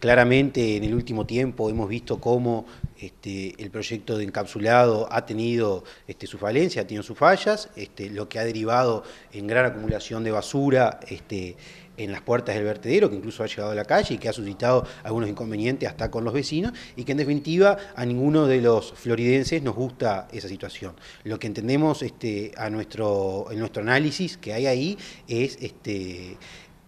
Claramente en el último tiempo hemos visto cómo este, el proyecto de encapsulado ha tenido este, su falencia, ha tenido sus fallas, este, lo que ha derivado en gran acumulación de basura este, en las puertas del vertedero, que incluso ha llegado a la calle y que ha suscitado algunos inconvenientes hasta con los vecinos, y que en definitiva a ninguno de los floridenses nos gusta esa situación. Lo que entendemos a nuestro, en nuestro análisis que hay ahí es este,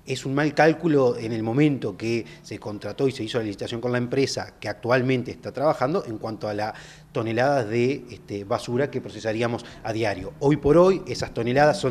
es un mal cálculo en el momento que se contrató y se hizo la licitación con la empresa que actualmente está trabajando en cuanto a las toneladas de este, basura que procesaríamos a diario. Hoy por hoy esas toneladas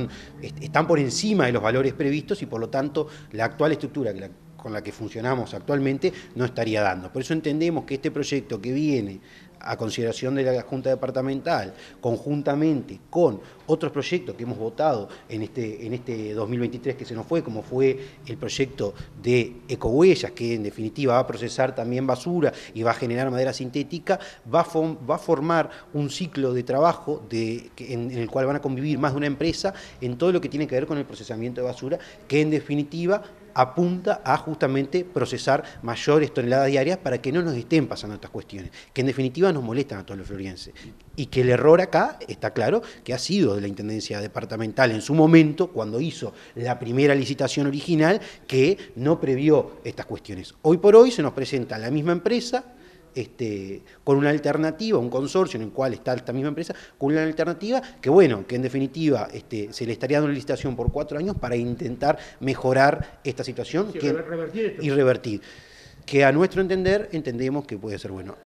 están por encima de los valores previstos y por lo tanto la actual estructura que la con la que funcionamos actualmente no estaría dando. Por eso entendemos que este proyecto que viene a consideración de la Junta Departamental, conjuntamente con otros proyectos que hemos votado en este, en este 2023 que se nos fue, como fue el proyecto de ecohuellas, que en definitiva va a procesar también basura y va a generar madera sintética, va a, va a formar un ciclo de trabajo en, el cual van a convivir más de una empresa en todo lo que tiene que ver con el procesamiento de basura, que en definitiva apunta a justamente procesar mayores toneladas diarias para que no nos estén pasando estas cuestiones, que en definitiva nos molestan a todos los floriense Y que el error acá está claro que ha sido de la Intendencia Departamental en su momento, cuando hizo la primera licitación original, que no previó estas cuestiones. Hoy por hoy se nos presenta la misma empresa este, con una alternativa, un consorcio en el cual está esta misma empresa, con una alternativa que, bueno, que en definitiva este, se le estaría dando una licitación por cuatro años para intentar mejorar esta situación y revertir. Que a nuestro entender entendemos que puede ser bueno.